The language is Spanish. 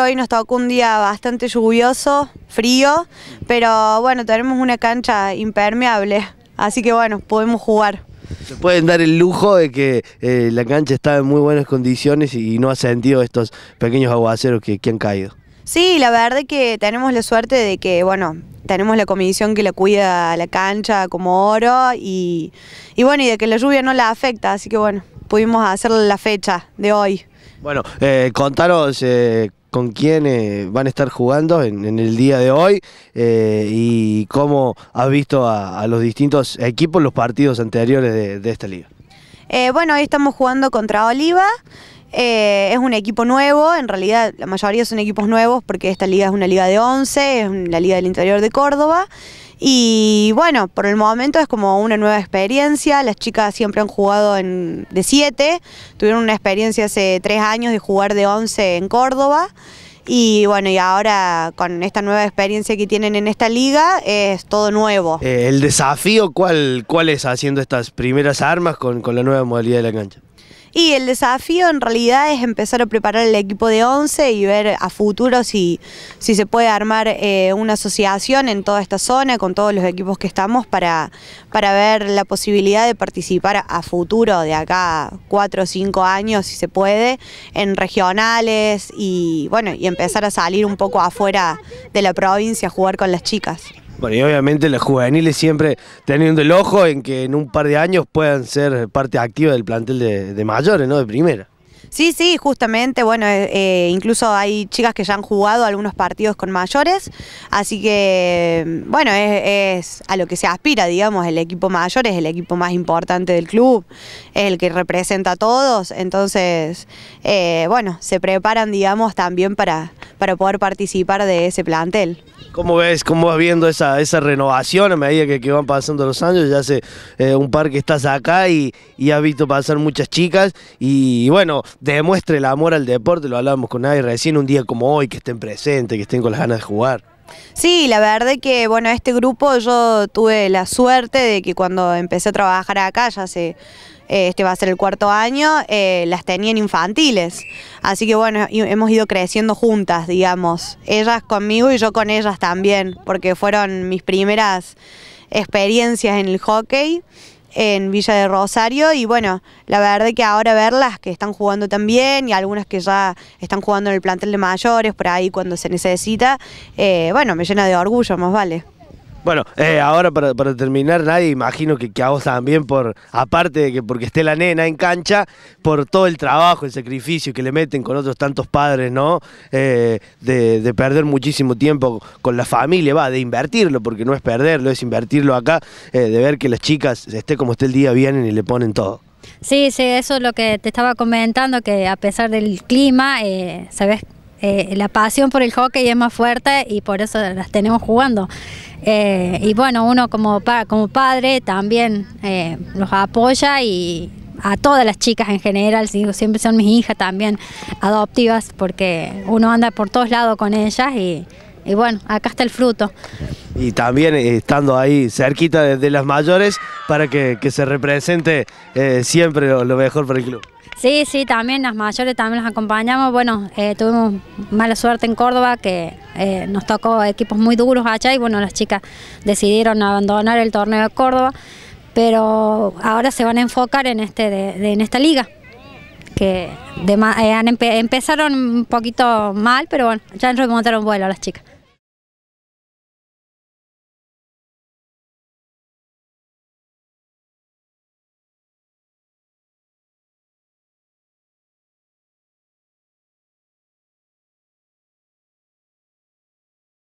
Hoy nos tocó un día bastante lluvioso, frío, pero bueno, tenemos una cancha impermeable, así que bueno, podemos jugar. Se pueden dar el lujo de que eh, la cancha está en muy buenas condiciones y no ha sentido estos pequeños aguaceros que, han caído. Sí, la verdad que tenemos la suerte de que, bueno, tenemos la comisión que la cuida la cancha como oro y, bueno, y de que la lluvia no la afecta, así que bueno, pudimos hacer la fecha de hoy. Bueno, contaros... Eh, contanos eh, con quién van a estar jugando en, el día de hoy eh, y cómo has visto a, los distintos equipos los partidos anteriores de, esta liga. Eh, bueno, hoy estamos jugando contra Oliva. Eh, es un equipo nuevo, en realidad la mayoría son equipos nuevos porque esta liga es una liga de 11, es la liga del interior de Córdoba. Y bueno, por el momento es como una nueva experiencia. Las chicas siempre han jugado en, de 7, tuvieron una experiencia hace 3 años de jugar de 11 en Córdoba. Y bueno, y ahora con esta nueva experiencia que tienen en esta liga es todo nuevo. Eh, ¿El desafío cuál, cuál es haciendo estas primeras armas con, con la nueva modalidad de la cancha? Y el desafío en realidad es empezar a preparar el equipo de 11 y ver a futuro si, si se puede armar eh, una asociación en toda esta zona con todos los equipos que estamos para, para ver la posibilidad de participar a futuro de acá cuatro o cinco años, si se puede, en regionales y bueno, y empezar a salir un poco afuera de la provincia a jugar con las chicas. Bueno, y obviamente los juveniles siempre teniendo el ojo en que en un par de años puedan ser parte activa del plantel de, mayores, ¿no? De primera. Sí, sí, justamente, bueno, eh, eh, incluso hay chicas que ya han jugado algunos partidos con mayores, así que, bueno, es, a lo que se aspira, digamos, el equipo mayor es el equipo más importante del club, es el que representa a todos, entonces, eh, bueno, se preparan, digamos, también para, para poder participar de ese plantel. ¿Cómo ves, cómo vas viendo esa, esa renovación a medida que, que van pasando los años? Ya hace eh, un par que estás acá y, y, has visto pasar muchas chicas y, bueno, demuestre el amor al deporte, lo hablábamos con nadie recién, un día como hoy, que estén presentes, que estén con las ganas de jugar. Sí, la verdad que, bueno, este grupo yo tuve la suerte de que cuando empecé a trabajar acá, ya se este va a ser el cuarto año, eh, las tenían infantiles. Así que bueno, hemos ido creciendo juntas, digamos. Ellas conmigo y yo con ellas también, porque fueron mis primeras experiencias en el hockey en Villa de Rosario y bueno, la verdad que ahora verlas que están jugando también y algunas que ya están jugando en el plantel de mayores por ahí cuando se necesita, eh, bueno, me llena de orgullo, más vale. Bueno, eh, ahora para, terminar, nadie imagino que, que a vos también, por, aparte de que porque esté la nena en cancha, por todo el trabajo, el sacrificio que le meten con otros tantos padres, ¿no? Eh, de, perder muchísimo tiempo con la familia, va, de invertirlo, porque no es perderlo, es invertirlo acá, eh, de ver que las chicas, esté como esté el día, vienen y le ponen todo. Sí, sí, eso es lo que te estaba comentando, que a pesar del clima, sabes eh, la pasión por el hockey es más fuerte y por eso las tenemos jugando. Eh, y bueno, uno como, como padre también eh, apoya y a todas las chicas en general, siempre son mis hijas también adoptivas porque uno anda por todos lados con ellas y, y bueno, acá está el fruto y también estando ahí cerquita de, las mayores para que, se represente eh, siempre lo, mejor para el club. Sí, sí, también las mayores también las acompañamos. Bueno, eh, tuvimos mala suerte en Córdoba, que eh, nos tocó equipos muy duros allá y bueno, las chicas decidieron abandonar el torneo de Córdoba, pero ahora se van a enfocar en, este en esta liga que empezaron un poquito mal, pero bueno, ya remontaron vuelo las chicas.